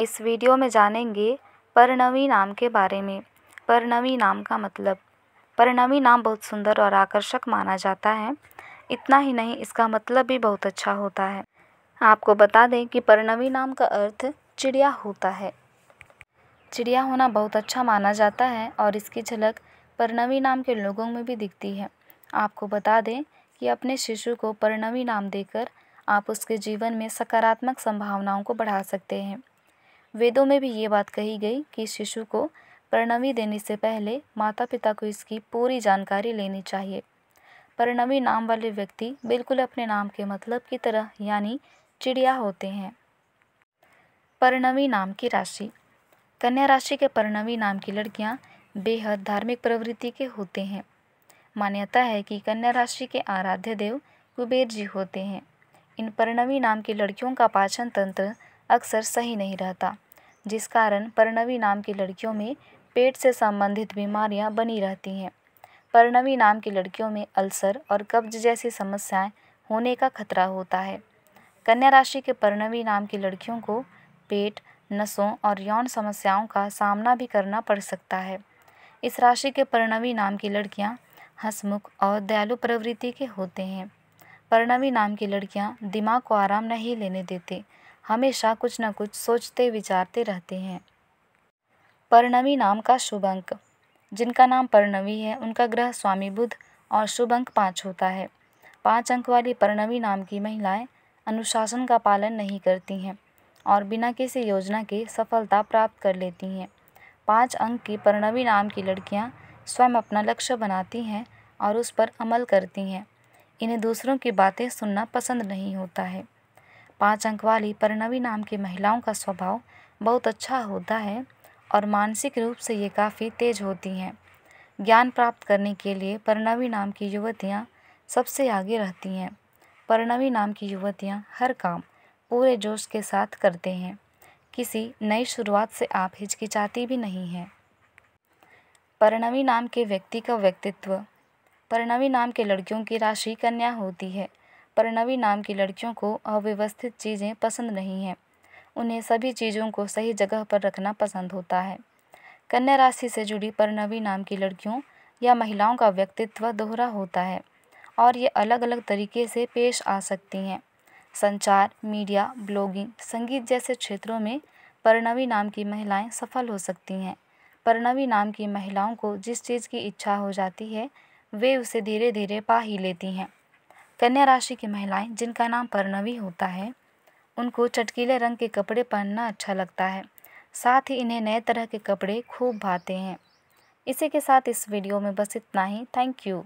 इस वीडियो में जानेंगे परनवी नाम के बारे में परनवी नाम का मतलब परनवी नाम बहुत सुंदर और आकर्षक माना जाता है इतना ही नहीं इसका मतलब भी बहुत अच्छा होता है आपको बता दें कि परनवी नाम का अर्थ चिड़िया होता है चिड़िया होना बहुत अच्छा माना जाता है और इसकी झलक परनवी नाम के लोगों में भी दिखती है आपको बता दें कि अपने शिशु को परनवी नाम देकर आप उसके जीवन में सकारात्मक संभावनाओं को बढ़ा सकते हैं वेदों में भी ये बात कही गई कि शिशु को परिणमी देने से पहले माता पिता को इसकी पूरी जानकारी लेनी चाहिए परिणमी नाम वाले व्यक्ति बिल्कुल अपने नाम के मतलब की तरह यानी चिड़िया होते हैं परिणमी नाम की राशि कन्या राशि के परिणमी नाम की लड़कियां बेहद धार्मिक प्रवृत्ति के होते हैं मान्यता है कि कन्या राशि के आराध्य देव कुबेर जी होते हैं इन परिणमी नाम की लड़कियों का पाचन तंत्र अक्सर सही नहीं रहता जिस कारण परनवी नाम की लड़कियों में पेट से संबंधित बीमारियां बनी रहती हैं परनवी नाम की लड़कियों में अल्सर और कब्ज जैसी समस्याएं होने का खतरा होता है कन्या राशि के परनवी नाम की लड़कियों को पेट नसों और यौन समस्याओं का सामना भी करना पड़ सकता है इस राशि के परनवी नाम की लड़कियाँ हंसमुख और दयालु प्रवृत्ति के होते हैं परनवी नाम की लड़कियाँ दिमाग को आराम नहीं लेने देते हमेशा कुछ न कुछ सोचते विचारते रहते हैं परनवी नाम का शुभ अंक जिनका नाम परनवी है उनका ग्रह स्वामी बुद्ध और शुभ अंक पाँच होता है पाँच अंक वाली परनवी नाम की महिलाएं अनुशासन का पालन नहीं करती हैं और बिना किसी योजना के सफलता प्राप्त कर लेती हैं पाँच अंक की परनवी नाम की लड़कियाँ स्वयं अपना लक्ष्य बनाती हैं और उस पर अमल करती हैं इन्हें दूसरों की बातें सुनना पसंद नहीं होता है पाँच अंक वाली परिणवी नाम की महिलाओं का स्वभाव बहुत अच्छा होता है और मानसिक रूप से ये काफ़ी तेज होती हैं ज्ञान प्राप्त करने के लिए परिणवी नाम की युवतियाँ सबसे आगे रहती हैं परिणवी नाम की युवतियाँ हर काम पूरे जोश के साथ करते हैं किसी नई शुरुआत से आप हिचकिचाती भी नहीं हैं परिणवी नाम के व्यक्ति का व्यक्तित्व परिणवी नाम के लड़कियों की राशि कन्या होती है परनवी नाम की लड़कियों को अव्यवस्थित चीज़ें पसंद नहीं हैं उन्हें सभी चीज़ों को सही जगह पर रखना पसंद होता है कन्या राशि से जुड़ी परनवी नाम की लड़कियों या महिलाओं का व्यक्तित्व दोहरा होता है और ये अलग अलग तरीके से पेश आ सकती हैं संचार मीडिया ब्लॉगिंग संगीत जैसे क्षेत्रों में परनवी नाम की महिलाएं सफल हो सकती हैं परनवी नाम की महिलाओं को जिस चीज़ की इच्छा हो जाती है वे उसे धीरे धीरे पा ही लेती हैं कन्या राशि की महिलाएं जिनका नाम परनवी होता है उनको चटकीले रंग के कपड़े पहनना अच्छा लगता है साथ ही इन्हें नए तरह के कपड़े खूब भाते हैं इसी के साथ इस वीडियो में बस इतना ही थैंक यू